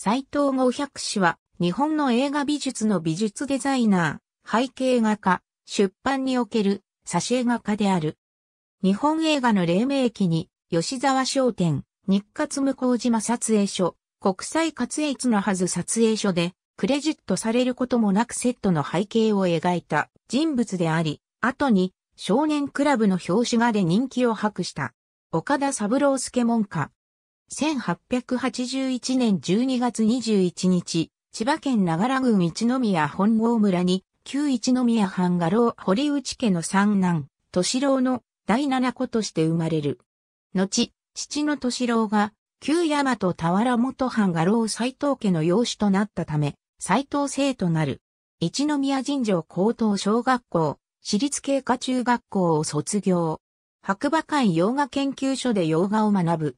斎藤五百氏は、日本の映画美術の美術デザイナー、背景画家、出版における、挿絵画家である。日本映画の黎明期に、吉沢商店、日活向島撮影所、国際活越のはず撮影所で、クレジットされることもなくセットの背景を描いた人物であり、後に少年クラブの表紙画で人気を博した。岡田三郎助門家、1881年12月21日、千葉県長良郡一宮本郷村に、旧一宮藩画廊堀内家の三男、敏郎の第七子として生まれる。後、父の敏郎が、旧大和田原元藩画廊斎藤家の養子となったため、斎藤生となる。一宮神城高等小学校、私立経過中学校を卒業。白馬館洋画研究所で洋画を学ぶ。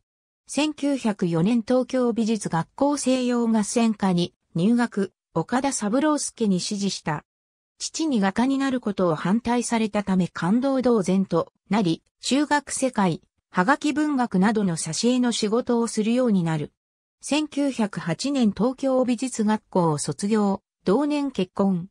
1904年東京美術学校西洋合戦科に入学、岡田三郎介に指示した。父に画家になることを反対されたため感動同然となり、修学世界、はがき文学などの挿絵の仕事をするようになる。1908年東京美術学校を卒業、同年結婚。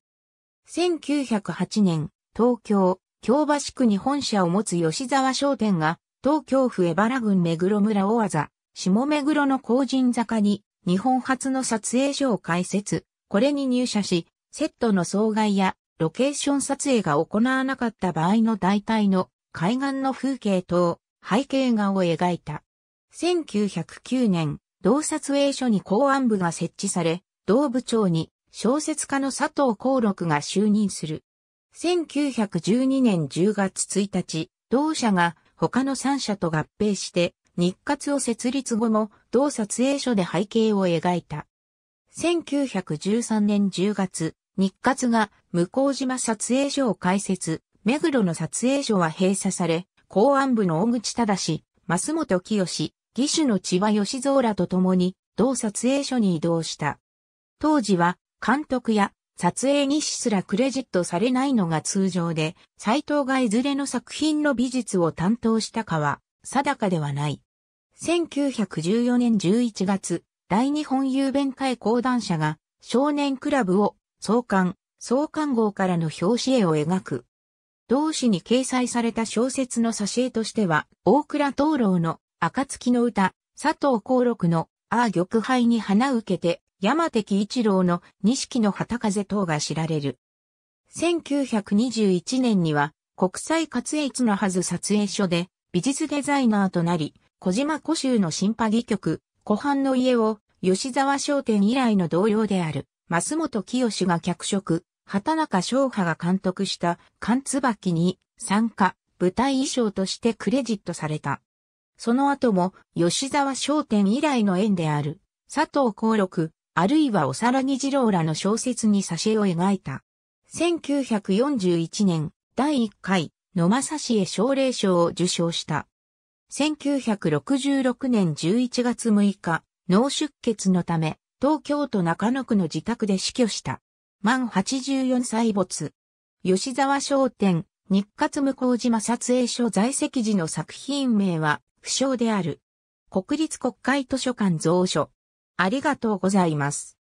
1908年、東京、京橋区に本社を持つ吉沢商店が東京府江原郡目黒村大技、下目黒の工人坂に、日本初の撮影所を開設、これに入社し、セットの総害やロケーション撮影が行わなかった場合の代替の海岸の風景と背景画を描いた。1909年、同撮影所に公安部が設置され、同部長に小説家の佐藤光六が就任する。1912年10月1日、同社が他の3社と合併して日活を設立後も同撮影所で背景を描いた。1913年10月、日活が向島撮影所を開設、目黒の撮影所は閉鎖され、公安部の大口忠、増本清、義手の千葉義蔵らと共に同撮影所に移動した。当時は監督や撮影日誌すらクレジットされないのが通常で、斎藤がいずれの作品の美術を担当したかは、定かではない。1914年11月、大日本郵便会講談社が少年クラブを創刊、創刊号からの表紙絵を描く。同誌に掲載された小説の挿絵としては、大倉灯籠の暁の歌、佐藤幸六のああ玉杯に花受けて山敵一郎の錦の旗風等が知られる。1921年には国際活越のはず撮影所で美術デザイナーとなり、小島古州の新派戯曲、湖畔の家を吉沢商店以来の同僚である、増本清が脚色、畑中昭波が監督した関椿に参加、舞台衣装としてクレジットされた。その後も吉沢商店以来の縁である、佐藤幸六、あるいはおさらぎ二郎らの小説に挿絵を描いた。1941年、第1回、野正差し絵奨励賞を受賞した。1966年11月6日、脳出血のため、東京都中野区の自宅で死去した。満84歳没。吉沢商店、日活向島撮影所在籍時の作品名は、不詳である。国立国会図書館蔵書、ありがとうございます。